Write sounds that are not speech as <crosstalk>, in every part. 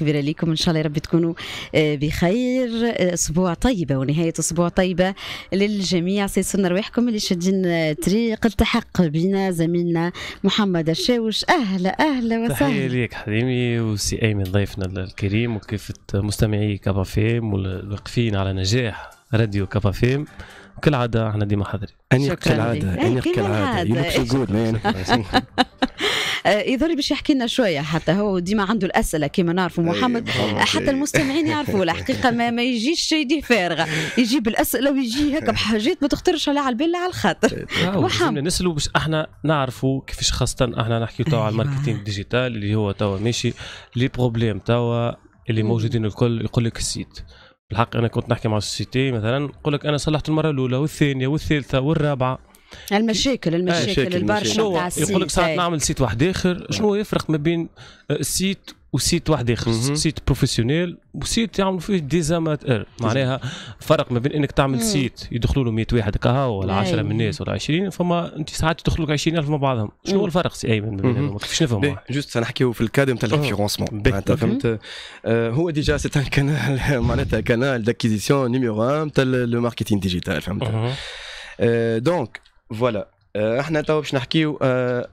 كبيرة ليكم إن شاء الله يا رب تكونوا آه، بخير آه، أسبوع طيبة ونهاية أسبوع طيبة للجميع سيسرنا رواحكم اللي شادين آه، طريق التحق بنا زميلنا محمد الشاوش أهلا أهلا وسهلا تحية ليك حليمي وسي أيمن ضيفنا الكريم وكيف مستمعي كابا فيم والواقفين على نجاح راديو كابا فيم كالعادة احنا ديما حاضرين أنيق كالعادة أنيق كالعادة يو لوك سو آه، يظهر باش يحكي لنا شويه حتى هو ديما عنده الاسئله كما نعرفوا محمد آه، حتى المستمعين يعرفوا الحقيقه ما, ما يجيش شيء فارغه يجيب الاسئله ويجي هكا بحاجات ما تخطرش على البال على الخاطر آه، محمد نسلو باش احنا نعرفوا كيفاش خاصه احنا نحكي توا على أيوة. الماركتينغ ديجيتال اللي هو توا ماشي لي بروبليم توا اللي أيوة. موجودين الكل يقول لك السيت بالحق انا كنت نحكي مع السيتي مثلا يقول لك انا صلحت المره الاولى والثانيه والثالثه والرابعه آه، المشاكل المشاكل البرشا تاع السيت يقول لك ساعات نعمل سيت واحد اخر شنو يفرق ما بين آه، سيت وسيت واحد اخر سيت بروفيسيونيل وسيت يعملوا فيه ديزاماتير معناها فرق ما بين انك تعمل مم. سيت يدخلوا له 100 واحد كها ولا 10 من الناس ولا 20 فما انت ساعات يدخلوا لك 20000 مع بعضهم شنو هو الفرق سي ايمن ما بينهم كيفاش نفهموا جوست نحكيو في الكاد نتاع الفيرونسمون معناتها فهمت آه، هو ديجا سي ان كانال <laughs> معناتها كانال داكيزيسيون نيميرو 1 نتاع لو ماركتينغ ديجيتال فهمت دونك فوالا آه، احنا توا باش نحكيو آه،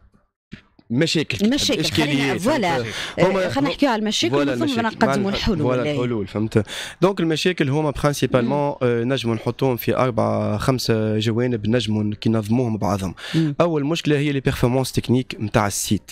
مشاكل مشاكل اشكاليات فوالا آه، خلينا نحكيو على المشاكل ومن ثم نقدموا الحلول فوالا الحلول فهمت دونك المشاكل هما برانسيبالمون نجموا نحطوهم في اربع خمسه جوانب نجموا كي نظموهم بعضهم اول مشكله هي لي بيرفورمانس تكنيك نتاع السيت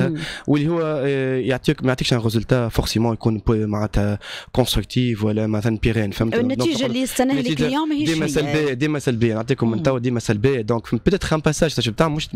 معناتها واللي هو آه، يعطيك ما يعطيكش ان ريزولتا فورسيمون يكون معناتها كونستركتيف ولا مثلا بيرين فهمت النتيجه اللي يستناها الكليون ماهيش ديما سلبيه ديما سلبيه نعطيكم من توا ديما سلبيه دونك بيتيت ان باساج تعمل مش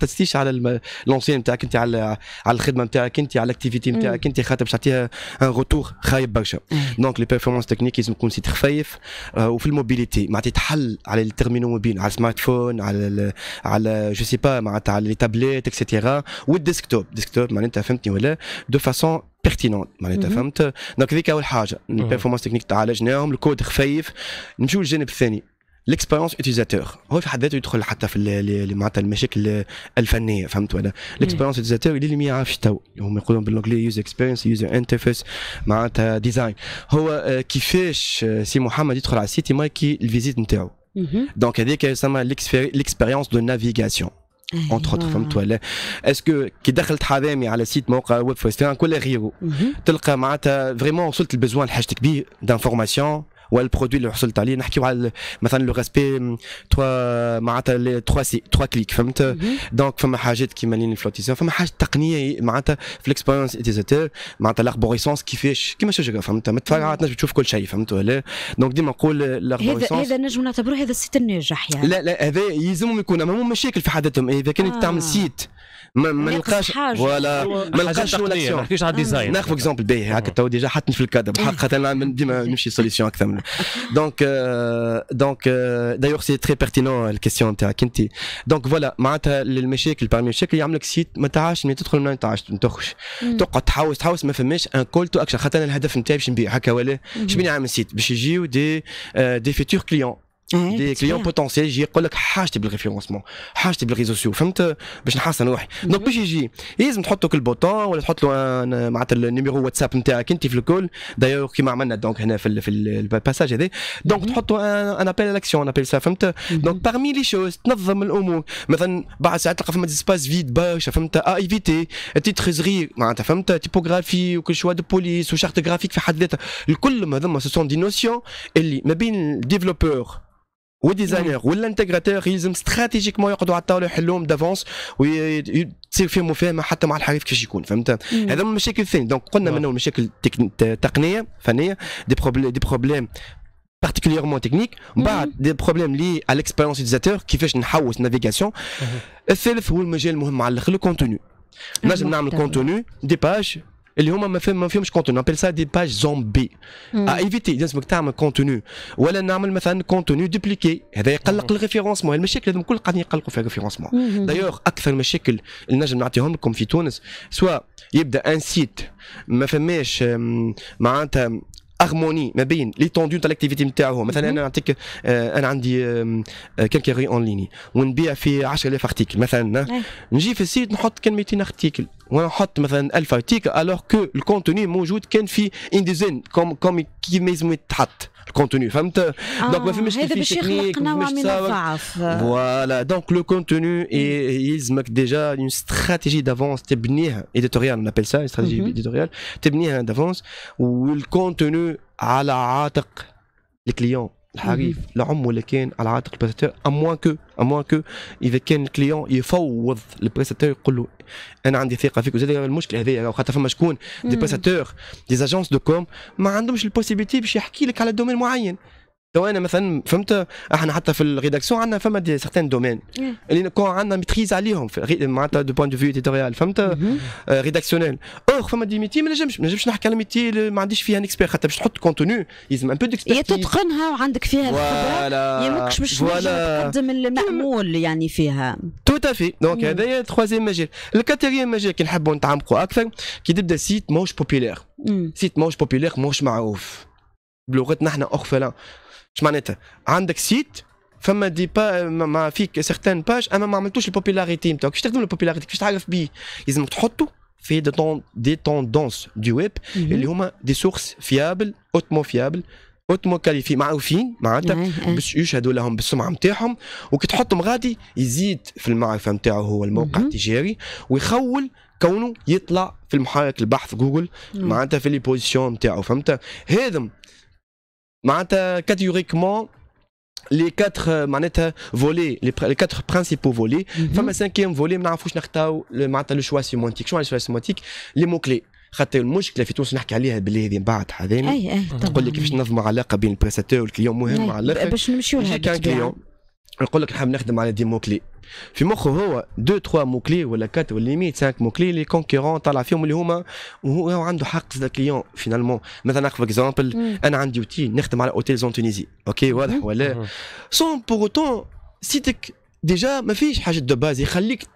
تستيش على لونسيان نتاعك انت على على الخدمه نتاعك انت على الاكتيفيتي نتاعك انت خاطر باش تعطيها ان روتور خايب برشا دونك لي بيرفورمانس تكنيك لازم يكون سيت خفيف آه، وفي الموبيليتي معناتها تحل على التيرمينو موبيل على السمارت فون على على جو سي با معناتها على لي تابليت اكسيتيرا والديسكتوب ديسكتوب معناتها فهمتني ولا دو فاسون بيرتينونت معناتها فهمت دونك هذيك اول حاجه البيرفورمانس تكنيك تعالجناهم الكود خفيف نمشيو للجانب الثاني ليكسبيريونس يوتيزاتور هو في حد ذاته يدخل حتى في معناتها المشاكل الفنيه فهمت ولا ليكسبيريونس يوتيزاتور اللي ما يعرفش تو هم يقولون بالانجلي يوزر اكسبيرونس يوزر انترفيس معناتها ديزاين هو آه، كيفاش آه، سي محمد يدخل على السيتي مايكي الفيزيت نتاعو دونك هذيك يسمى ليكسبيريونس دو نافيغاسيون اونتر اوتر فهمت ولا اسكو كي دخلت حذامي على سيت موقع ويب فيستان كل غيرو تلقى معناتها فريمون وصلت لبزوان حاجتك بيه دانفورماسيون والبرودوي اللي حصلت عليه نحكيو على مثلا لو ريسبي توا معناتها توا سي توا كليك فهمت دونك فما حاجات كيما لين الفلوتيسيون فما حاجات تقنيه معناتها في الاكسبيرونس اتيزاتور معناتها لاربوريسونس كيفاش كيما شجره فهمت ما تفرعتناش تشوف كل شيء فهمت ولا دونك ديما نقول لاربوريسونس هذا هذا نجم نعتبروه هذا السيت الناجح يعني لا لا هذا يلزمهم يكون امامهم مشاكل في حياتهم اذا كانت آه. تعمل سيت ما نلقاش ولا ما نلقاش ما نحكيش على الديزاين ناخذ اكزومبل باهي هكا آه. تو ديجا حطني في الكادر بحق آه. خاطر انا ديما <laughs> نمشي سوليسيون اكثر منه دونك دونك دايوغ سي تري بيرتينون الكيستيون تاعك انت دونك فوالا معناتها المشاكل بارمي المشاكل يعملك سيت ما تعاش ما تدخل ما تعاش ما تخش تقعد تحوس تحوس ما فماش ان كول تو اكشن خاطر الهدف نتاعي باش نبيع هكا ولا باش عامل سيت باش يجيو دي دي فيتور كليون دي كليون بوتونسيال يجي يقول لك حاجتي بالريفيرونسمون حاجتي بالريزو سيو فهمت باش نحسن روحي دونك باش يجي لازم تحط لك البوتون ولا تحط له معناتها النيميرو واتساب نتاعك انت في الكل دايور كيما عملنا دونك هنا في, في الباساج هذا دونك تحط ان ابيل الاكسيون انا سا فهمت دونك باغمي لي شوز تنظم الامور مثلا بعد ساعات تلقى فما ديسباس فيد باش فهمت ا ايفيتي تريزري معناتها فهمت تيبوغرافي وكل شوا دو بوليس وشارت جرافيك في حد ذاتها الكل هذوما سو سون دي نوسيون اللي ما بين الديفلوبور ولا انتغراتور يلزم استراتيجيكمون يقعدوا على الطاوله يحلوهم دافونس وتصير فيهم مفاهمه حتى مع الحريف كيفاش يكون فهمت هذا من المشاكل الثانيه دونك قلنا نعم. منه مشاكل تقنيه فنيه دي بروبليم دي بروبليم بارتيكوليرمون تكنيك بعد دي بروبليم لي على الاكسبيريونس يوتيزاتور كيفاش نحوس نافيغاسيون الثالث هو المجال المهم على الاخر كونتوني نجم نعمل كونتوني دي باج اللي هما ما, فيهم ما فيهمش كونتوني نابيل سا دي باج زومبي ايفيتي لازمك تعمل كونتوني ولا نعمل مثلا كونتوني دوبليكي هذا يقلق الريفيرونسمون المشاكل هذوما الكل قاعدين يقلقوا في الريفيرونسمون دايوغ اكثر مشاكل اللي نجم نعطيهم لكم في تونس سوا يبدا ان سيت ما فماش معناتها هارموني ما بين لي ليتوندو تاع الاكتيفيتي نتاعو مثلا انا نعطيك انا عندي كيغي اون ليني ونبيع في 10000 ارتيكل مثلا نجي في السيت نحط كان 200 ارتيكل ونحط مثلا 1000 ارتيكل الوغ كو الكونتوني موجود كان في انديزين كوم كوم كيما يلزم يتحط le contenu, ah, donc voilà, donc le contenu et ils mettent déjà une stratégie d'avance, thébnière, éditorial, on appelle ça, une stratégie mhm. éditoriale, thébnière d'avance où le contenu à la attaque les clients الحريف العم ولا كان على عاتق البريستاتور اموان كو اموان كو اذا كان الكليون يفوض البريستاتور يقول له انا عندي ثقه فيك وزاد المشكله هذايا خاطر فما شكون دي بريستاتور دي اجونس دو كوم ما عندهمش البوسيبيتي باش يحكي لك على دومين معين لو انا مثلا فهمت احنا حتى في الريداكسيون عندنا فما دي سيغتان دومين إيه. اللي كون عندنا ميتريز عليهم معناتها دو بوان دو فيو ايديتوريال فهمت ريداكسيونيل اور آه، فما دي ميتي ما نجمش ما نجمش نحكي على ميتي ما عنديش فيها اكسبير حتى باش تحط كونتوني يلزم ان بو يا تتقنها وعندك فيها الخبره يا ماكش باش تقدم المأمول يعني فيها توت افي دونك هذايا تخوازيام مجال الكاتيريام مجال كي نحبوا نتعمقوا اكثر كي تبدا سيت موش بوبيلير سيت موش بوبيلير موش معروف بلغتنا احنا اخفلان اش معناتها عندك سيت فما دي با ما فيك سيغتان باج اما ما عملتوش البوبيلاريتي نتاعك كيفاش تخدم البوبيلاريتي كيفاش تعرف بيه لازمك تحطه في دي, تون دي توندونس دي ويب اللي هما دي سورس فيابل اوتمو فيابل اوتمو كاليفي معروفين معناتها باش يشهدوا لهم بالسمعه نتاعهم وكي تحطهم غادي يزيد في المعرفه نتاعو هو الموقع التجاري ويخول كونه يطلع في المحرك البحث جوجل معناتها في لي بوزيسيون نتاعو فهمت هذم معناتها كاتيوريكمون لي كاتر معناتها فولي لي كاتر برانسيبو فولي فما سانكيام فولي ما نعرفوش نختاو معناتها لو شوا سيمونتيك شنو الشوا سيمونتيك لي مو كلي خاطر المشكله في تونس نحكي عليها باللي هذه بعد هذين تقول لي كيفاش ننظموا علاقه بين البريساتور والكليون مهم على الاخر باش نمشيو لها كليون نقول لك نحب نخدم على دي موكلي في مخه هو دو تخوا موكلي ولا كات ولا ليميت سانك موكلي لي كونكيرون طلع فيهم اللي هما وهو عنده حق سيدا كليون فينالمون مثلا ناخذ اكزامبل انا عندي اوتيل نخدم على اوتيل زون تونيزي اوكي واضح ولا سون بور اوتون سيتك ديجا ما فيش حاجه دو باز يخليك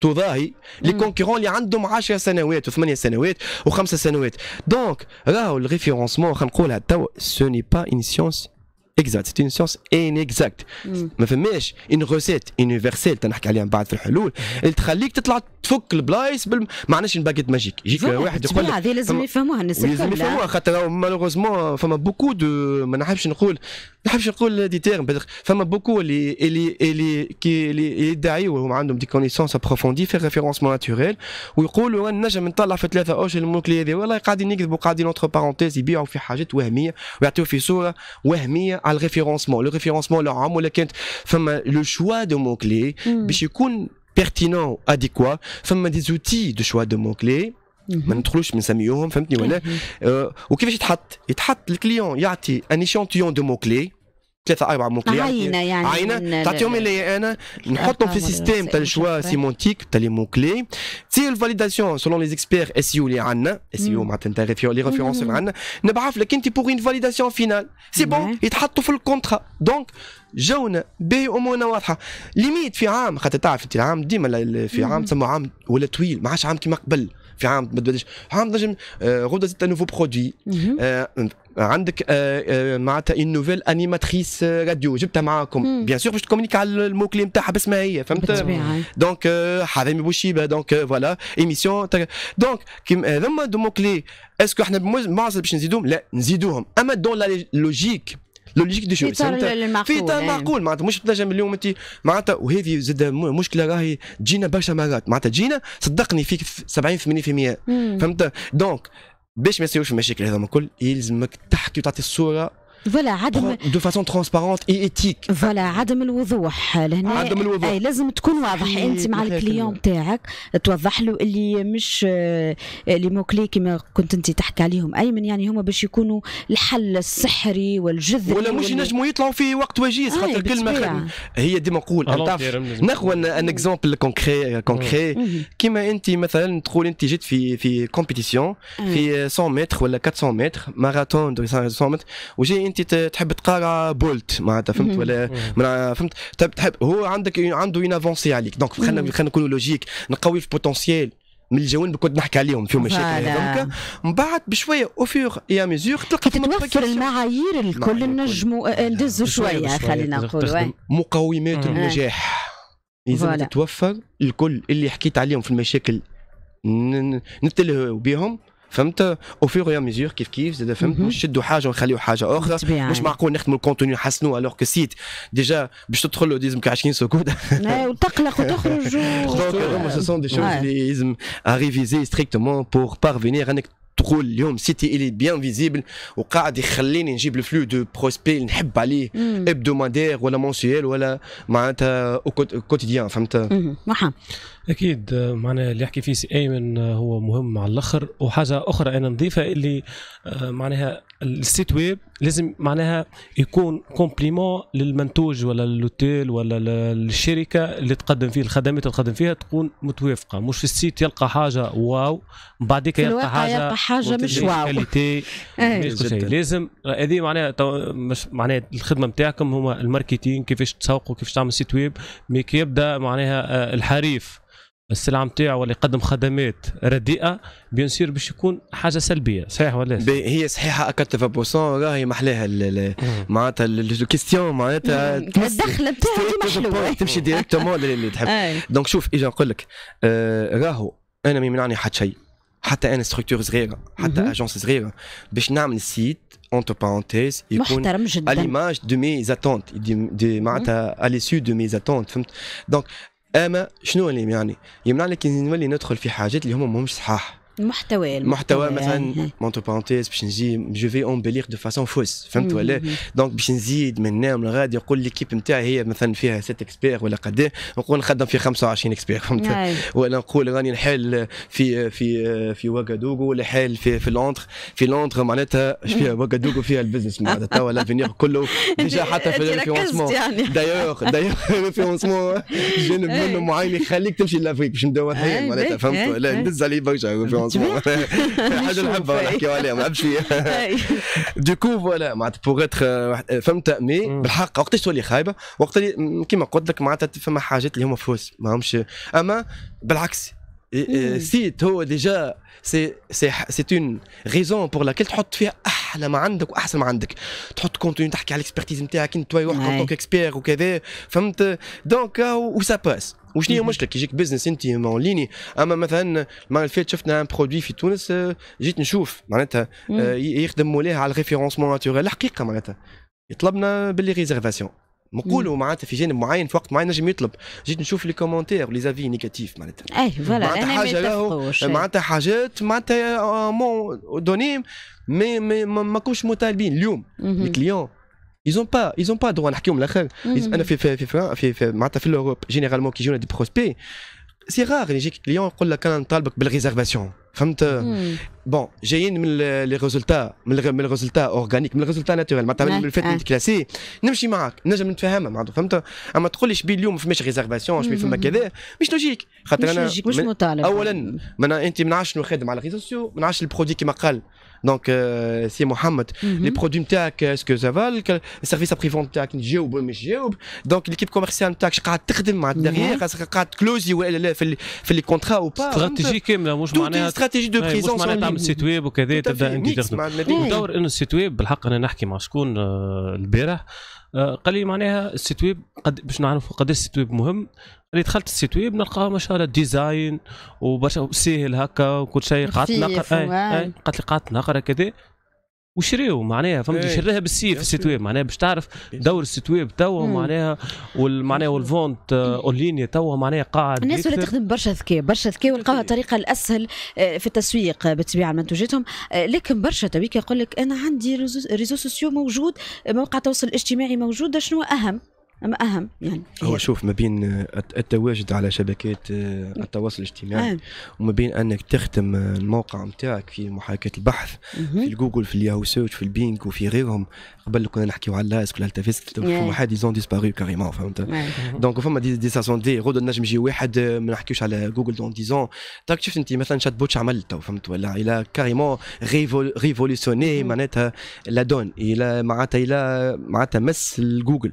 تضاهي لي كونكيرون اللي عندهم 10 سنوات و8 سنوات و5 سنوات دونك راهو الريفيرونسمون خلينا نقولها توا سوني با اون سيونس اكزاكت سيت اون سيونس ان اكزاكت ما فماش ان روسيت يونيفرسيل تنحكي عليها من بعد في الحلول اللي تخليك تطلع تفك البلايص بال... ما عندناش ماجيك يجيك واحد يقول لك هذه لازم يفهموها الناس لازم يفهموها خاطر مالوغوزمون فما بوكو دو ما نعرفش نقول ما نحبش نقول دي تيرم فما بوكو اللي اللي اللي كي اللي يدعيوا وهم عندهم دي كونيسونس ابروفوندي في ريفيرونس مون ناتوريل ويقولوا انا نجم نطلع في ثلاثه اوش الموكلي هذه والله قاعدين يكذبوا قاعدين اونتر بارونتيز يبيعوا في حاجات وهميه ويعطيو في صوره وهميه على الريفيرونس مون لو ريفيرونسمون لهم ولا كانت فما لو شوا دو موكلي باش يكون بيرتينون اديكوا فما دي زوتي دو شوا دو موكلي ما ندخلوش بنسميوهم فهمتني ولا آه، وكيفاش يتحط يتحط الكليون يعطي ان ايشونتيون دو موكلي ثلاثه اربعه موكليات عينه يعني عينه تعطيهم لي انا نحطهم في سيستيم تاع الشوا طيب. سيمونتيك تاع لي موكلي سي تصير الفاليداسيون سولون لي زيكسبير اس يو اللي عندنا اس يو معناتها لي ريفيرونس اللي عندنا نبعث لك انت بوغ اون فاليداسيون فينال سي بون يتحطوا في الكونترا دونك جونا باهي امورنا واضحه ليميت في عام خاطر تعرف انت العام ديما في عام تسمى عام ولا طويل ما عادش عام كيما قبل في عام ما عام تنجم غدا آه، زدت نوفو برودوي عندك آه، آه، معناتها اون نوفيل انيماتريس راديو جبتها معاكم بيان سور باش تكومونيك على المو كلي نتاعها باسمها هي فهمت دونك آه، حرامي بوشيبه دونك فوالا ايميسيون دونك ثم دو مو كلي اسكو احنا معزل باش نزيدوهم لا نزيدوهم اما دون لا لوجيك لوجيك دي شوز في تا معقول معناتها مش تنجم اليوم انت معناتها وهذه زاد مشكله راهي تجينا برشا مرات معناتها تجينا صدقني فيك 70 80% فهمت دونك باش ما يصيروش المشاكل هذوما الكل يلزمك تحكي وتعطي الصوره فوالا عدم دو فاسون ترونسبارونت اي اتيك فوالا عدم الوضوح لهنا عدم الوضوح اي لازم تكون واضح انت مع الكليون تاعك توضح له اللي مش لي مو كلي كيما كنت انت تحكي عليهم ايمن يعني هما باش يكونوا الحل السحري والجذري ولا مش ينجموا يطلعوا في وقت وجيز خاطر كلمه هي ديما نقول ناخذ ان اكزومبل كونكري كونكري كيما انت مثلا تقول انت جيت في في كومبيتيسيون في 100 متر ولا 400 متر ماراثون 100 متر وجاي انت تحب تقرا بولت معناتها فهمت ولا فهمت تحب طيب تحب هو عندك عنده اون افونسي عليك دونك خلينا خلينا نكونوا لوجيك نقوي في بوتونسييل من الجوانب كنت نحكي عليهم فيهم مشاكل هذوك من بعد بشويه اوفيغ يا ميزور تلقى في المعايير الكل نجموا آه، آه، ندزوا نعم. شويه خلينا نقولوا مقومات آه. النجاح اذا تتوفر الكل اللي حكيت عليهم في المشاكل نتلهوا بهم Au fur et à mesure, choses. Je suis mon contenu, alors que <laughs> <laughs> déjà, euh, des choses à réviser strictement pour parvenir à تقول اليوم سيتي الي بيان فيزيبل وقاعد يخليني نجيب الفلو دو بروسبي اللي نحب عليه ابدومادير ولا مونسيال ولا معناتها كوتيديان فهمت محمد اكيد آه، معناها اللي يحكي فيه سي ايمن آه، هو مهم على الاخر وحاجه اخرى انا نضيفها اللي آه، معناها السيت ويب لازم معناها يكون كومبليمون للمنتوج ولا للوتيل ولا للشركه اللي تقدم فيه الخدمات اللي تقدم فيها تكون متوافقه مش في السيت يلقى حاجه واو بعديك يلقى حاجه يلقى حاجه مش واو <laughs> لازم هذه معناها مش معناها الخدمه نتاعكم هما الماركتينغ كيفاش تسوقوا كيفاش تعمل سيت ويب مي يبدا معناها آه، الحريف السلعه نتاعو ولا يقدم خدمات رديئه بيان سور باش يكون حاجه سلبيه صحيح ولا لا؟ هي صحيحه 80% راهي محلاها معناتها الكيستيون معناتها الدخله نتاعها محلوه تمشي ديريكتومون للي تحب دونك شوف اجا نقول لك آه، راهو انا ما يمنعني حتى شيء حتى انا ستركتور صغيره حتى اجونس صغيره باش نعمل سيت اونتر بارونتيز يكون محترم جدا à l'image de mes attentes معناتها à l'issue de mes attentes فهمت دونك اما شنو اللي يعني يمنع لك نولي ندخل في حاجات اللي هما ماهمش صحاح المحتوى المحتوى مثلا مونتو بارونتيز باش نجي جو في بليغ دو فاسون فوس فهمت ولا دونك باش نزيد من نام لغادي نقول ليكيب نتاعي هي مثلا فيها 6 اكسبير ولا قد نقول نخدم في 25 اكسبير فهمت ولا نقول راني نحل في في في واكادوغو ولا حال في في لندن في لونتر معناتها فيها واكادوغو فيها البزنس معناتها <laughs> توا لافينيغ كله ديجا حتى في الفيونسمون دايوغ دايوغ الفيونسمون جانب منه معين يخليك تمشي لافريك باش ندور معناتها فهمت ولا ندز عليه برشا <laughs> مزبوط حاجه نحبها نحكيو عليها ما نحبش فيها دوكو فوالا معناتها بوغ اتخ euh, فهمت مي بالحق وقتاش تولي خايبه وقت اللي كيما قلت لك معناتها فما حاجات اللي هما فلوس ماهمش اما بالعكس سيت هو ديجا سي سي سي اون ريزون بور لاكيل تحط فيها احلى ما عندك واحسن ما عندك تحط كونتوني تحكي على الاكسبرتيز نتاعك انت وحدك كونتونك اكسبير وكذا فهمت دونك آه، وسا باس وشنو هي مشكلة كي يجيك بزنس انت اون ليني اما مثلا المره اللي فاتت شفنا ان برودوي في تونس آه، جيت نشوف معناتها آه، يخدم مولاه على الريفيرونسمون ناتوريل الحقيقه معناتها يطلبنا باللي ريزرفاسيون نقولوا معناتها في جانب معين في وقت معين نجم يطلب جيت نشوف لي كومنتير لي زافي نيجاتيف معناتها اي فوالا انا حاجه له آه، معناتها حاجات معناتها مون دوني مي ما كنتش مطالبين اليوم الكليون ils ont pas ils ont pas droit à c'est rare les gens ont فهمت بون جايين من لي ريزولتا من لي ريزولتا اورغانيك من لي ريزولتا ناتورال معناتها من الفات اللي كلاسي نمشي معاك نجم نتفاهمها معناتها فهمت اما تقول لي شبي اليوم فماش ريزرفاسيون شبي فما كذا مش لوجيك خاطر انا مش مطالب اولا انا انت ما نعرفش نخدم على الريزو سوسيو ما نعرفش البرودوي كيما قال دونك euh، سي محمد لي برودوي نتاعك اسكو زافال السيرفيس فون نتاعك نجاوب مش جاوب دونك ليكيب كوميرسيال نتاعك قاعد تخدم مع الدغيير قاعد كلوزي ولا لا في لي كونترا او با استراتيجي كامله مش معناها استراتيجي دو بريزونس معناها تعمل سيت ويب وكذا تبدا انت تخدم ندور انه السيت ويب بالحق انا نحكي مع شكون آه، البارح آه، قال لي معناها السيت ويب قد باش نعرف قداش السيت ويب مهم اللي دخلت السيت ويب نلقاها ما شاء الله ديزاين وباش ساهل هكا وكل شيء قعدت نقرا قالت لي قعدت نقرا كذا وشريو معناها فهمت إيه. شريها بالسيف السيت ويب معناها باش تعرف دور السيت ويب توا معناها والمعناها والفونت اون آه، ليني توا معناها قاعد الناس ولا تخدم برشا ذكاء برشا ذكاء ولقاوها الطريقه الاسهل آه، في التسويق بالطبيعه منتوجاتهم آه، لكن برشا تويك يقول لك انا عندي ريزو سوسيو موجود موقع التواصل الاجتماعي موجود شنو اهم اما اهم يعني هو شوف ما بين التواجد على شبكات آه، التواصل الاجتماعي آه. وما بين انك تختم آه، الموقع نتاعك في محاكاه البحث مهم. في الجوجل في الياهو سيرش في البينك وفي غيرهم قبل كنا نحكيو على لاسك ولا التافيست فما حد ديزون ديسباري كاريمون فهمت دونك فما دي دي ساسون دي غدو نجم يجي واحد آه، ما نحكيوش على جوجل دون ديزون تاك شفت انت مثلا شات بوتش عمل تو فهمت ولا الى كاريمون ريفولوسيوني معناتها لا دون الى معناتها الى معناتها مس الجوجل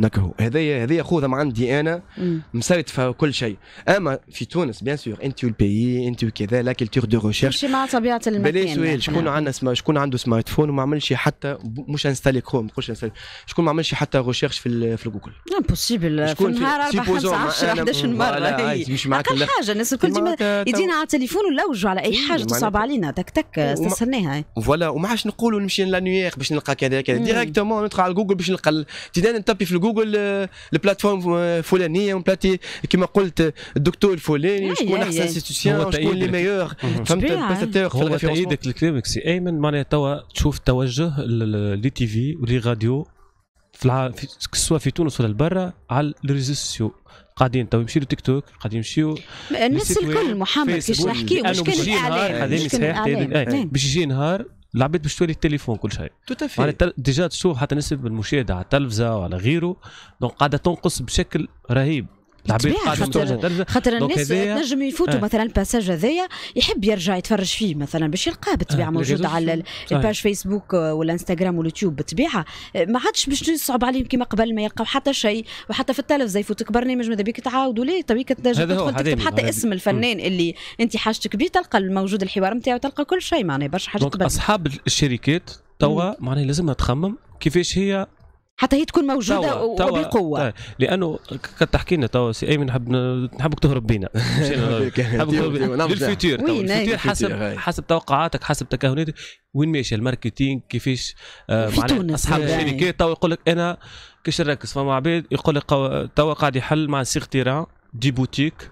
نكهو هذايا هذايا خوذه ما عندي انا في كل شيء اما في تونس بيان سور انت والبيي انت وكذا لا كولتور دو ريشيرش ماشي مع طبيعه المكان بلا سؤال نعم. شكون عندنا سما... شكون عنده سمارت فون وما عملش حتى مش انستالي كروم نقولش انستالي شكون ما عملش حتى ريشيرش في ال... في جوجل امبوسيبل في النهار 4 5 10 11 مره مش معك اقل حاجه الناس الكل ديما يدينا على التليفون ولوجوا على اي حاجه تصعب علينا تك تك استسهلناها فوالا وما عادش نقولوا نمشي لانويير باش نلقى كذا كذا ديريكتومون ندخل على جوجل باش نلقى تدان نتبي في جوجل البلاتفورم فلانيه ونبلاتي كما قلت الدكتور الفلاني شكون احسن انستيتيسيون شكون لي ميور فهمت البريستاتور هو تاييدك لكلامك سي ايمن معناها توا تشوف توجه لي تي في ولي راديو في الع... في... سواء في تونس ولا برا على الريزيسيو قاعدين تو يمشيو تيك توك قاعدين يمشيو الناس الكل محمد كيش نحكي مشكل الاعلام باش يجي نهار العباد باش تولي التليفون كل شيء توتافي ديجا تشوف حتى نسب المشاهده على التلفزه وعلى غيره دونك قاعده تنقص بشكل رهيب العباد خاطر الناس نجم يفوتوا آه. مثلا الباساج هذايا يحب يرجع يتفرج فيه مثلا باش يلقاه بالطبيعه آه، موجود على الباج فيسبوك والانستغرام واليوتيوب بالطبيعه آه، ما عادش باش يصعب عليهم كما قبل ما يلقاو حتى شيء وحتى في التلفزه يفوتك برنامج ماذا بيك تعاودوا ليه طبيعي تدخل تكتب حتى اسم الفنان اللي انت حاجتك به تلقى موجود الحوار نتاعو تلقى كل شيء معناه برشا حاجات اصحاب الشركات توا معناها لازم تخمم كيفاش هي حتى هي تكون موجوده وبقوه إيه، لانه كنت تحكي لنا توا سي ايمن نحب نحبك تهرب بينا <laughs> <laughs> نحبك للفيتير حسب حسب توقعاتك حسب تكهناتك وين ماشي الماركتينج كيفاش آه، معناها اصحاب الشركات توا يقول لك انا كيش نركز فما عباد يقول لك توا قاعد يحل مع سيغ تيران دي بوتيك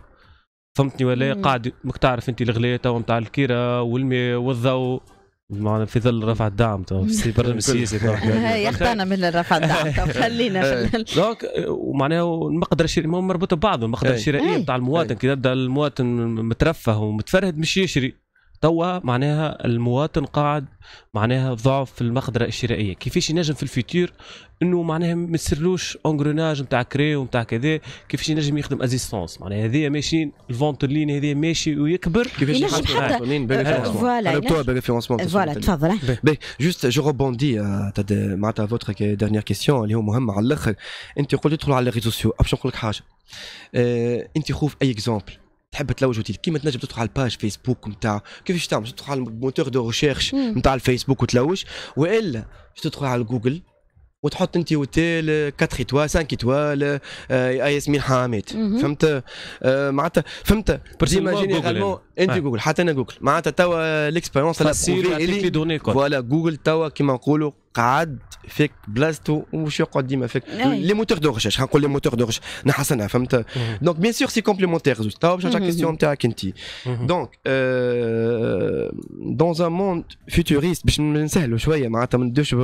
فهمتني ولا قاعد ماك تعرف انت الغلايه توا نتاع الكيرا والماء والضوء معنا في ظل رفع الدعم تو برنامج سياسي <laughs> يختانا يعني. من رفع الدعم طب <laughs> خلينا دونك ومعناها المقدره الشرائيه مربوطه ببعضهم المقدره إيه. الشرائيه نتاع إيه. المواطن إيه. كي يبدا المواطن مترفه ومتفرهد مش يشري توا معناها المواطن قاعد معناها ضعف في المخدره الشرائيه كيفاش ينجم في الفيتور انه معناها ما يصيرلوش اونغروناج نتاع كري ونتاع كذا كيفاش ينجم يخدم ازيستونس معناها هذه ماشيين الفونت لين هذه ماشي ويكبر كيفاش ينجم حتى آه، فوالا آه، فوالا تفضل جوست جو روبوندي معناتها فوتر ديرنيير كيسيون اللي هو مهم على الاخر انت قلت تدخل على لي ريزو سوسيو باش نقول لك حاجه انت خوف اي اكزومبل تحب تلوج وتيل كيما تنجم تدخل على الباج فيسبوك نتاع كيفاش تعمل تدخل على الموتور دو ريشيرش نتاع الفيسبوك وتلوج والا تدخل على جوجل وتحط انت اوتيل 4 ايتوال 5 ايتوال ياسمين حامد فهمت آه، معناتها فهمت بارتيما جينيرالمون انت آه. جوجل حتى انا جوجل معناتها توا ليكسبيرونس تصير لي دوني فوالا جوجل توا كيما نقولوا قعد فيك بلاصته وش يقعد ديما فيك إيه لي موتور دو ريشيرش نقول لي موتور دو ريشيرش نحسنها فهمت دونك بيان سور سي كومبليمونتير زوج توا باش نرجع كيستيون نتاعك انت دونك دون ان موند فيتوريست باش نسهلوا شويه معناتها ما ندوش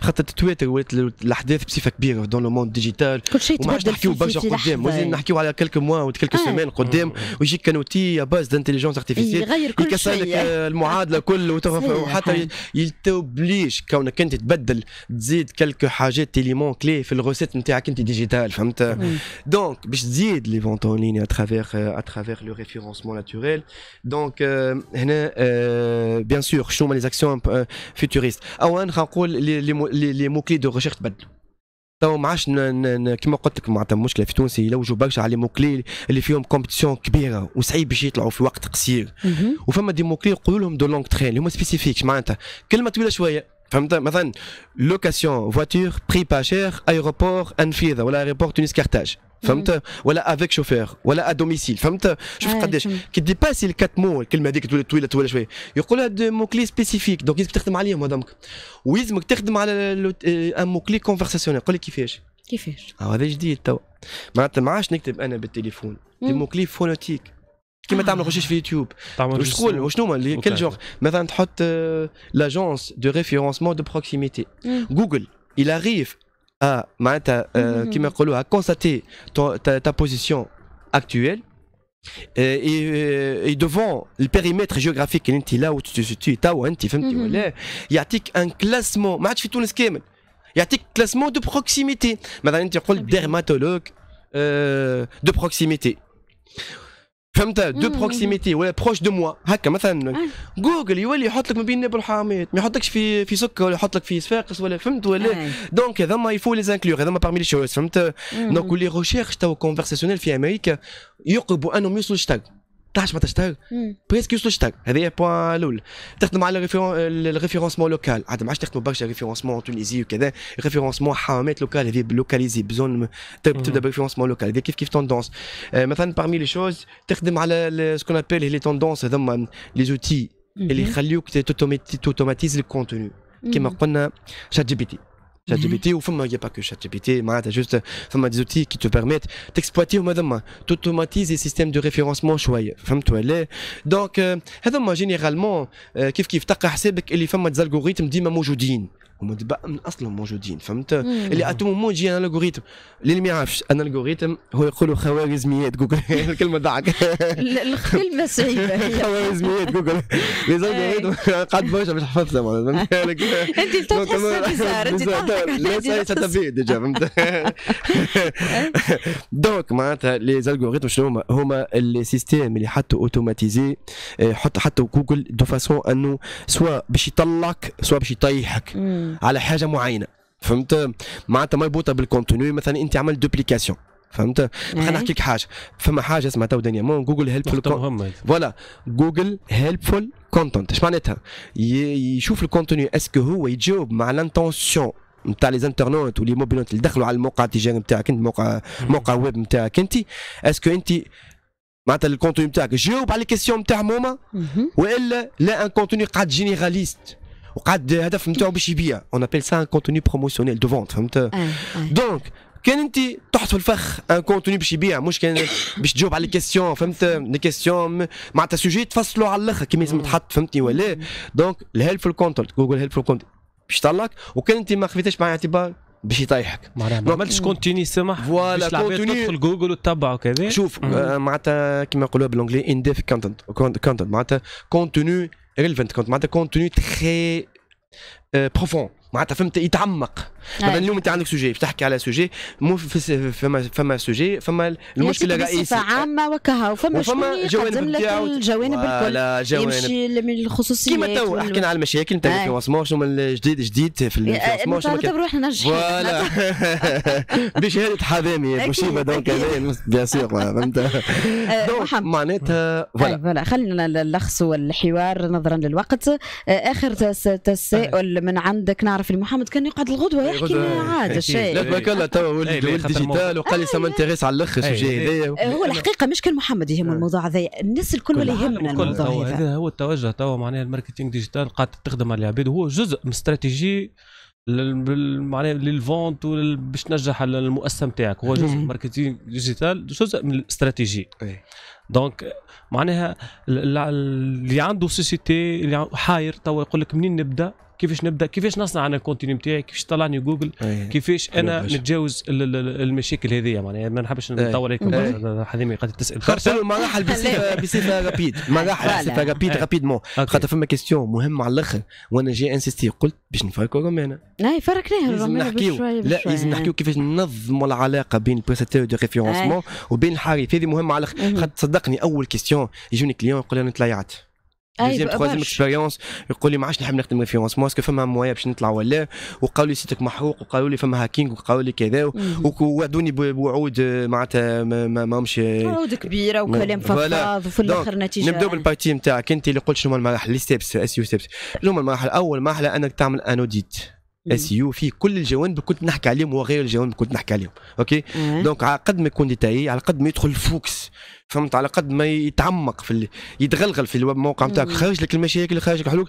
خاطر تويتر ولات الاحداث بصفه كبيره دون لو موند ديجيتال كل شيء تبدل نحكيو برشا قدام نحكيو على كلك موا وكلك سيمين آه. قدام ويجيك كانوتي باز دانتيليجونس il il te oblige car on a été à bdel, d'ajouter quelques pages éléments clés, clé, fait le recette que tu as été digital, faim tu, donc, je d'ide les ventes en ligne à travers euh, le référencement naturel, donc, euh, euh, bien sûr, je suis dans les actions futuristes, ou un changement les les mots clés de recherche تو ما عادش كيما قلت لك معناتها مشكله في تونس يلوجوا برشا على موكلي اللي فيهم كومبيتيسيون كبيره وصعيب باش يطلعوا في وقت قصير وفما دي موكلي يقولوا لهم دو لونغ ترين اللي هما سبيسيفيك معناتها كلمه طويله شويه فهمت مثلا لوكاسيون فواتور بري با شير ايروبور انفيذا ولا ايروبور تونس كارتاج فهمت ولا افيك شوفير ولا ا دوميسيل فهمت شوف آه، قداش كي ديباسي الكات مو الكلمه هذيك تولي طويله طويله شويه يقول دو مو كلي سبيسيفيك دونك لازم تخدم عليهم هذوك ويلزمك تخدم على ان مو كلي كونفرساسيونيل قول لي كيفاش كيفاش آه، هذا جديد توا معناتها ما عادش نكتب انا بالتليفون دي مو كلي فونوتيك كيما آه. تعمل ريشيرش في يوتيوب واش تقول وشنو هما كل جور جونغ مثلا تحط لاجونس دو ريفيرونسمون دو بروكسيميتي جوجل il arrive Ah, euh, mhm. qui me a constaté ta position actuelle et, euh, et, devant le périmètre géographique il là où tu te situes tu mhm. il y a un classement match fait tout il y a un classement de proximité maintenant tu dermatologue euh, de proximité فهمت دو بروكسيميتي ولا بروش دو موا هكا مثلا آه. جوجل يولي يحط لك ما بين نابل وحاميد ما يحطكش في في سكه ولا يحط لك في صفاقس ولا فهمت ولا آه. دونك هذا ما يفو لي زانكلور هذا ما بارمي لي شوز فهمت دونك لي ريشيرش تو كونفرساسيونيل في امريكا يقبوا انهم يوصلوا لشتاق تعرفش ما تشتغل بريسك يوصلوا شهر هذايا بوان الاول تخدم على الريفيرونسمون لوكال عاد ما عادش تخدم برشا ريفيرونسمون تونيزي وكذا ريفيرونسمون حمامات لوكال هذه لوكاليزي بزون تبدا بريفيرونسمون لوكال هذه كيف كيف توندونس آه، مثلا باغمي لي شوز تخدم على سكون ابيل لي توندونس هذوما لي زوتي اللي يخليوك توتوماتيز الكونتوني كما قلنا شات جي بي تي ChatGPT, mhm. il n'y a pas que ChatGPT, tu as juste des outils qui te permettent d'exploiter oh, madame, d'automatiser les systèmes de référencement Donc, euh, généralement, كيف euh, كيف des algorithmes sont موجودين. هما دابا من اصلهم موجودين فهمت اللي اتو مو جي انا الالغوريثم اللي ما يعرفش انا الالغوريثم هو يقولوا خوارزميات جوجل <laughs> الكلمه ضحك الكلمه صعيبه <laughs> خوارزميات جوجل لي الالغوريثم قاعد باش باش حفظتها معناتها <laughs> انت تحسها بزار انت لا سا تبي ديجا فهمت دونك معناتها لي الالغوريثم شنو هما هما لي سيستيم اللي حطوا اوتوماتيزي حط حطوا جوجل دو فاسون انه سوا باش يطلعك سوا باش يطيحك على حاجه معينه فهمت معناتها مربوطه بالكونتوني مثلا انت عملت دوبليكاسيون فهمت خلينا نحكي لك حاجه فما حاجه اسمها تو مون جوجل هيلبفول فول فوالا جوجل هيلبفول كونتنت اش معناتها يشوف الكونتوني اسكو هو يجاوب مع لانتونسيون نتاع لي انترنوت ولي موبيلونت اللي دخلوا على الموقع التجاري نتاعك انت موقع موقع ويب نتاعك انت اسكو انت معناتها الكونتوني نتاعك جاوب على الكيستيون نتاعهم هما والا لا ان كونتوني قاعد جينيراليست وقعد الهدف نتاعو باش يبيع اون ابيل سا ان كونتوني بروموسيونيل دو فونت فهمت دونك آه، آه. كان انت تحط في الفخ ان كونتوني باش يبيع مش كان باش تجاوب على كيستيون فهمت لي كيستيون معناتها سوجي تفصلوا على الاخر كيما لازم آه. تحط فهمتني ولا دونك الهيلف كونتنت جوجل هيلف كونتنت باش طلعك وكان انت ما خفيتش مع اعتبار باش يطيحك ما عملتش كونتوني سمح فوالا كونتوني تدخل جوجل وتتبع وكذا شوف معناتها كيما يقولوها بالانجلي ديف كونتنت كونتنت معناتها كونتوني ريليفنت كونت معناتها كونتوني تخي بروفون آه، معناتها فهمت يتعمق مثلا اليوم انت عندك سوجي بتحكي على سوجي مو فما فما سوجي فما المشكله الرئيسيه بصفه عامه وكها وفما, وفما جوانب الجوانب الكل يمشي من الخصوصيه كيما تو حكينا على المشاكل نتاع الفيونسمون شنو الجديد جديد في الفيونسمون شنو نعتبر روحنا نرجع فوالا بشهاده حضامي بوشيبه دونك بيان سيغ فهمت معناتها فوالا خلينا نلخصوا الحوار نظرا للوقت اخر تساؤل من عندك نعرف محمد كان يقعد الغدوه غدا عاد الشيء لا تبارك الله توا ولد إيه، ديجيتال وقال لي سامانتيريس على الاخر الشيء هذايا هو الحقيقه مش كان محمد يهم نعم. الموضوع هذا الناس الكل اللي يهمنا الموضوع هذا هو التوجه توا معناها الماركتينغ ديجيتال قاعد تخدم على العباد هو جزء من استراتيجي معناها للفونت باش تنجح المؤسسه نتاعك هو جزء من الماركتينغ ديجيتال جزء من الاستراتيجي إيه. دونك معناها اللي عنده سوسيتي اللي حاير توا يقول لك منين نبدا كيفاش نبدا كيفاش نصنع انا الكونتينيو نتاعي كيفاش طلعني جوجل أيه. كيفاش انا نتجاوز المشاكل هذه معناها يعني ما نحبش إيه. نطول عليكم إيه. حذيمي قاعد تسال خاطر المراحل بصفه بصفه رابيد مراحل بصفه رابيد رابيدمون خاطر فما كيستيون مهم على الاخر وانا جاي انسيستي قلت باش نفركوا رومانا اي فركناها رومانا لا لازم نحكيو كيفاش ننظموا العلاقه بين البريستاتور دو ريفيرونسمون وبين الحريف هذه مهمه على الاخر إيه. خاطر صدقني اول كيستيون يجوني كليون يقول انا تلايعت دوزيام تخوازيام اكسبيريونس يقول لي ما عادش نحب نخدم مو اسكو فما موايا باش نطلع ولا وقالوا لي سيتك محروق وقالوا لي فما هاكينغ وقالوا لي كذا ووعدوني بوعود آه، معناتها ما ماهمش وعود آه، كبيره وكلام فضفاض وفي الاخر نتيجه نبداو بالبارتي نتاعك انت اللي قلت شنو هما المراحل لي ستيبس اس يو ستيبس شنو هما المراحل اول مرحله انك تعمل ان اوديت اس يو فيه كل الجوانب كنت نحكي عليهم وغير الجوانب كنت نحكي عليهم اوكي دونك على قد ما يكون ديتاي على قد ما يدخل فوكس فهمت على قد ما يتعمق في ال... يتغلغل في الموقع نتاعك خارج لك المشاكل خارج لك حلول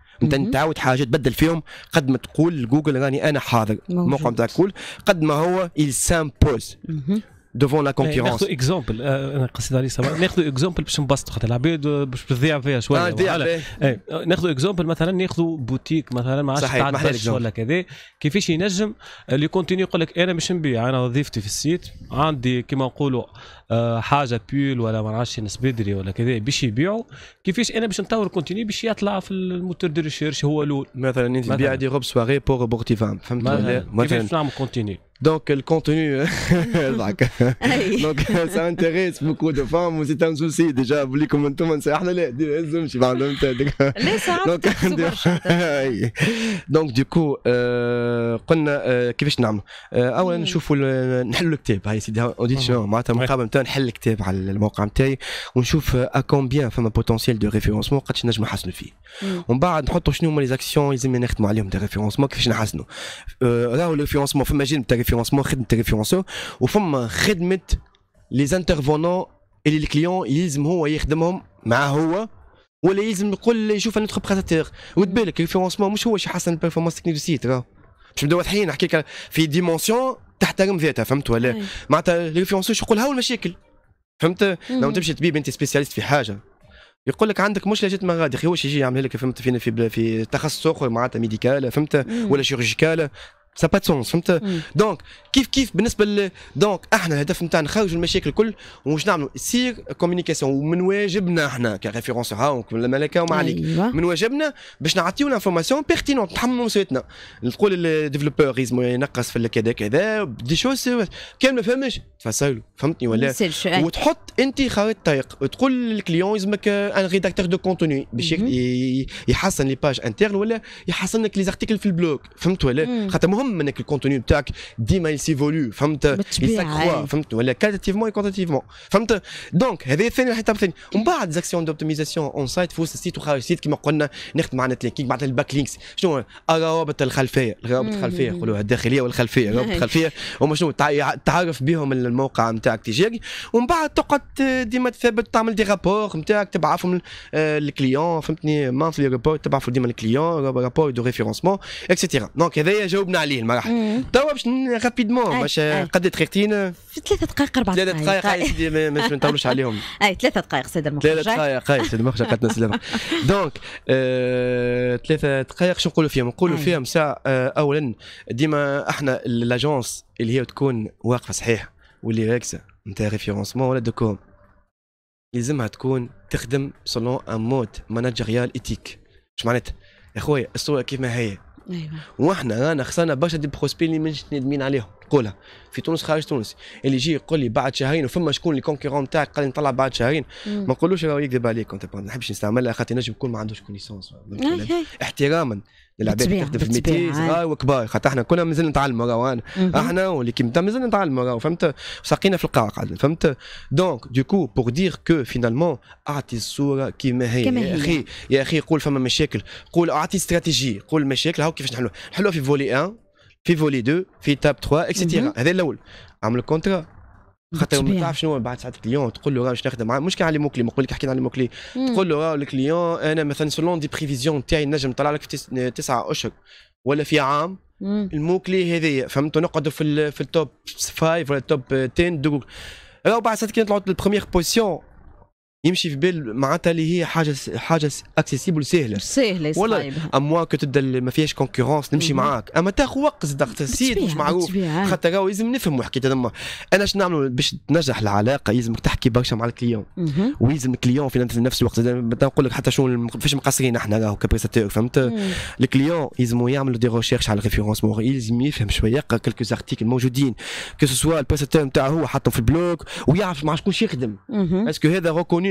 انت تعاود حاجه تبدل فيهم قد ما تقول جوجل راني انا حاضر الموقع نتاعك كل قد ما هو il s'impose دوفون لا كونكورونس ناخذ اكزومبل انا قصيت عليه صباح ناخذ اكزومبل باش نبسطوا خاطر العباد باش تضيع فيها شويه تضيع ناخذ اكزومبل مثلا ناخذ بوتيك مثلا ما عادش ولا كذا كيفاش ينجم اللي كونتيني يقول لك انا مش نبيع انا وظيفتي في السيت عندي كما نقولوا حاجه بول ولا ما نعرفش سبيدري ولا كذا باش يبيعوا كيفاش انا باش نطور كونتيني باش يطلع في الموتور دو ريشيرش هو الاول مثلا انت تبيع دي روب سواري بور فام فهمت ولا مثلا كيفاش نعمل كونتيني دونك le contenu, donc ça intéresse beaucoup de femmes, c'est ديجا souci انتم احنا لا commentez, on بعد انت دونك دونك ديكو قلنا كيفاش نعمل؟ أولا نشوفوا نحلوا الكتاب هاي سيدي اوديشن معناتها مقابله نبدا نحل الكتاب على الموقع نتاعي ونشوف اكون بيان فما بوتنسيال دو ريفيرونسمون قدش نجم نحسنوا فيه ومن بعد نحطوا شنو هما لي زاكسيون يلزمنا نخدموا عليهم دي ريفيرونسمون كيفاش نحسنوا راهو ريفيرونسمون فما جانب تاع ريفيرونسمون خدمه ريفيرونسور وفما خدمه لي انترفونون اللي الكليون يلزم هو يخدمهم مع هو ولا يلزم يقول يشوف ان بريزاتور ود بالك ريفيرونسمون مش هو شي حسن البيرفورمانس تكنيك دو سيت راهو باش نبدا واضحين نحكيك في ديمونسيون تحترم ذاتها فهمت ولا معناتها الريفيونسي يقول هاو المشاكل فهمت لو تمشي طبيب انت سبيسياليست في حاجه يقول لك عندك مشكله جات من غادي اخي واش يجي يعملها لك فهمت فينا في في تخصص اخر معناتها ميديكال فهمت ولا شيرجيكال سا با سونس فهمت دونك كيف كيف بالنسبه ل... دونك احنا الهدف نتاعنا نخرجوا المشاكل الكل واش نعملوا سير كومونيكاسيون ومن واجبنا احنا كريفيرونس ها الملكه وما عليك أيوة. من واجبنا باش نعطيو لانفورماسيون بيرتينون تحملوا مسؤوليتنا نقول الديفلوبور ينقص في كذا كذا دي شوز كان ما فهمش تفسروا فهمتني ولا أيوة. وتحط انت خريطه طريق وتقول للكليون يلزمك ان ريداكتور دو كونتوني باش يحسن لي باج انترن ولا يحسن لك لي زارتيكل في البلوك فهمت ولا خاطر المهم انك الكونتوني بتاعك ديما يسيفولو فهمت يسكوا فهمت ولا كاليتيفمون كونتيتيفمون فهمت دونك هذا الثاني الحساب ثاني ومن بعد زاكسيون دوبتيميزاسيون اون سايت في وسط السيت وخارج السيت كما قلنا نخدم على نتلينكينغ بعد الباك لينكس شنو الروابط الخلفيه الروابط الخلفيه يقولوها الداخليه والخلفيه روابط الخلفيه هما شنو تعرف بهم الموقع نتاعك تجاري ومن بعد تقعد ديما تثبت تعمل دي رابور نتاعك تبعثهم آه، للكليون فهمتني مانثلي رابور تبعثوا ديما للكليون رابور دو ريفيرونسمون اكسيتيرا دونك هذايا جاوبنا عليه عليه المراحل توا باش رابيدمون باش قد دقيقتين في ثلاثة دقائق أربع دقائق ثلاثة دقائق يا سيدي ما نطولوش عليهم <laughs> أي ثلاثة دقائق سيد المخرج ثلاثة دقائق سيد المخرج قد سلامة دونك <laughs> آه، ثلاثة دقائق شو نقولوا فيهم نقولوا فيهم ساعة آه، أولا ديما احنا لاجونس اللي هي تكون واقفة صحيح واللي راكزة نتاع ريفيرونسمون ولا دوكوم لازمها تكون تخدم سولون ان مود ماناجيريال ايتيك اش معناتها يا خويا الصوره كيف ما هي أيوة. واحنا رانا خسرنا برشا دي بروسبي اللي مش نادمين عليهم نقولها في تونس خارج تونس اللي يجي يقول لي بعد شهرين وفما شكون لي كونكيرون تاعك قال نطلع بعد شهرين ما نقولوش راهو يكذب عليكم ما نحبش نستعملها خاطر نجم يكون ما عندوش كونيسونس احتراما العباد تخدم في الميتي صغار وكبار خاطر احنا كنا مازال نتعلموا راهو احنا واللي تاع مازال نتعلموا راهو فهمت ساقينا في القاع فهمت دونك دوكو بور دير كو فينالمون اعطي الصوره كيما هي يا اخي يا اخي قول فما مشاكل قول اعطي استراتيجي قول مشاكل هاو كيفاش نحلوها نحلوها في فولي 1 في فولي 2 في تاب 3 اكسيتيرا هذا الاول اعمل كونترا خاطر ما تعرف شنو بعد ساعات الكليون تقول له راه باش نخدم مش كان على لي موكلي قبل حكينا على موكلي تقول له راه الكليون انا مثلا سولون دي بريفيزيون تاعي نجم نطلع لك في تسعة اشهر ولا في عام الموكلي هذه فهمت نقعدوا في, في التوب 5 ولا التوب 10 دوك راه بعد ساعات كي نطلعوا للبروميير بوزيسيون يمشي في بال معناتها اللي هي حاجه حاجه اكسيسيبل سهله سهله ولا اما تبدا ما فيهاش كونكورونس نمشي معاك اما تاخذ وقت صدق سيد مش معروف خاطر راهو لازم نفهموا حكيت ثما انا شنو نعملوا باش تنجح العلاقه لازمك تحكي برشا مع الكليون ولازم الكليون في نفس الوقت نقول لك حتى شو فيش مقصرين احنا راهو كبريساتور فهمت الكليون يلزموا يعملوا دي ريشيرش على الريفيرونس يلزم يفهم شويه يقرا كلكو ارتيكل موجودين كو سوا البريساتور نتاعو هو حطهم في البلوك ويعرف مع شكون يخدم اسكو هذا ريكوني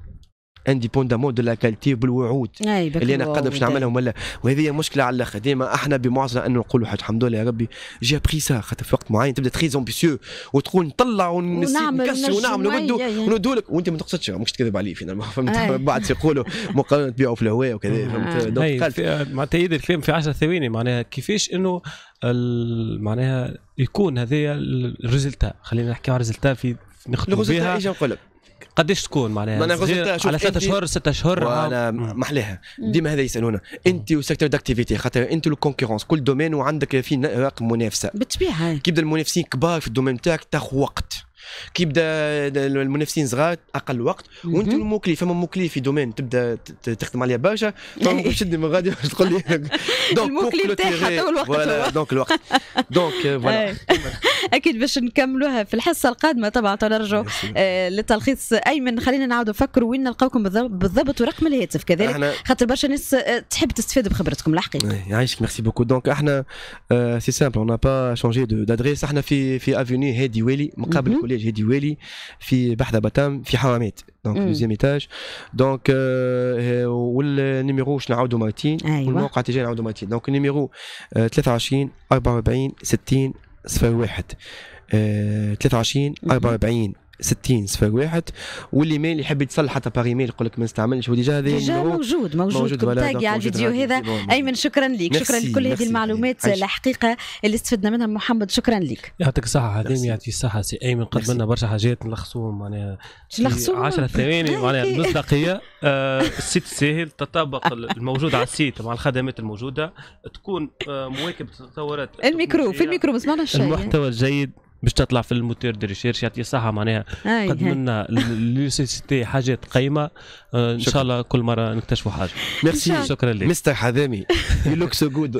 انديبوندامون دو لا كاليتي بالوعود اللي انا قادر باش نعملهم ولا وهذه مشكله على الاخر ديما احنا بمعظم انه نقولوا الحمد لله يا ربي جي بري سا خاطر في وقت معين تبدا تخي امبيسيو وتقول نطلع ونكسر ونعمل ونبدو وندو لك وانت ما تقصدش ماكش تكذب عليه فينا فهمت <laughs> <laughs> بعد يقولوا مقارنه تبيعوا في الهواء وكذا فهمت معناتها يد الكلام في 10 ثواني معناها كيفاش انه معناها يكون هذايا الريزلتا خلينا نحكي على الريزلتا في نخدم بها نقول لك قديش تكون معناها انا على ست اشهر ست اشهر وانا محلاها ديما هذا يسالونا انت وسيكتور داكتيفيتي خاطر انت الكونكورونس كل دومين وعندك فيه رقم منافسه بالطبيعه كي يبدا المنافسين كبار في الدومين تاعك تاخذ وقت كيبدا المنافسين صغار اقل وقت وانت موكلي فما موكلي في دومين تبدا تخدم عليها برشا دونك <laughs> شدني من غادي تقول لي دونك <laughs> الموكلي تاعها تو دونك الوقت دونك فوالا euh, <laughs> اكيد باش نكملوها في الحصه القادمه طبعا نرجعوا آه، للتلخيص ايمن خلينا نعاودوا نفكروا وين نلقاوكم بالضبط ورقم الهاتف كذلك خاطر برشا ناس آه، تحب تستفاد بخبرتكم الحقيقه يعيشك ميرسي بوكو دونك احنا سي سامبل اون با شونجي دادريس احنا في في افوني هادي ويلي مقابل الكوليج ايتاج هادي والي في بحذا بتام في حوامات دونك دوزيام ايتاج دونك آه، والنيميرو شنو نعاودو مرتين أيوة. والموقع تجي نعاودو مرتين دونك النيميرو 23 44 60 01 23 44 60 صفر واحد والايميل يحب يتصل حتى باغ ايميل يقول لك ما نستعملش وديجا هذا ديجا موجود موجود, موجود على الفيديو هذا ايمن شكرا لك شكرا لكل هذه المعلومات الحقيقه اللي استفدنا منها محمد شكرا لك يعطيك الصحه هذه يعطيك الصحه سي ايمن قدم لنا برشا حاجات نلخصوهم معناها 10 ثواني <laughs> معناها نص دقيقه <laughs> آه، السيت ساهل تطابق الموجود على السيت مع الخدمات الموجوده تكون آه، مواكب التطورات الميكرو في الميكرو ما سمعناش المحتوى الجيد باش تطلع في الموتور دي ريشيرش يعطي الصحه معناها قد لنا لوسيسيتي حاجات قيمه آه، ان شاء الله كل مره نكتشفوا حاجه ميرسي شكرا لك مستر حذامي يو لوك سو جود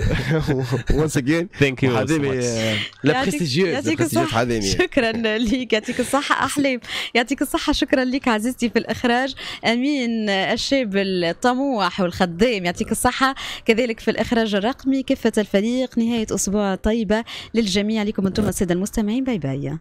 وانس اجين ثانك يو حذامي لا بريستيجيو حذامي شكرا لك يعطيك الصحه احلام يعطيك الصحه شكرا لك عزيزتي في الاخراج امين الشاب الطموح والخدام يعطيك الصحه كذلك في الاخراج الرقمي كفه الفريق نهايه اسبوع طيبه للجميع لكم انتم الساده المستمعين Bye bye.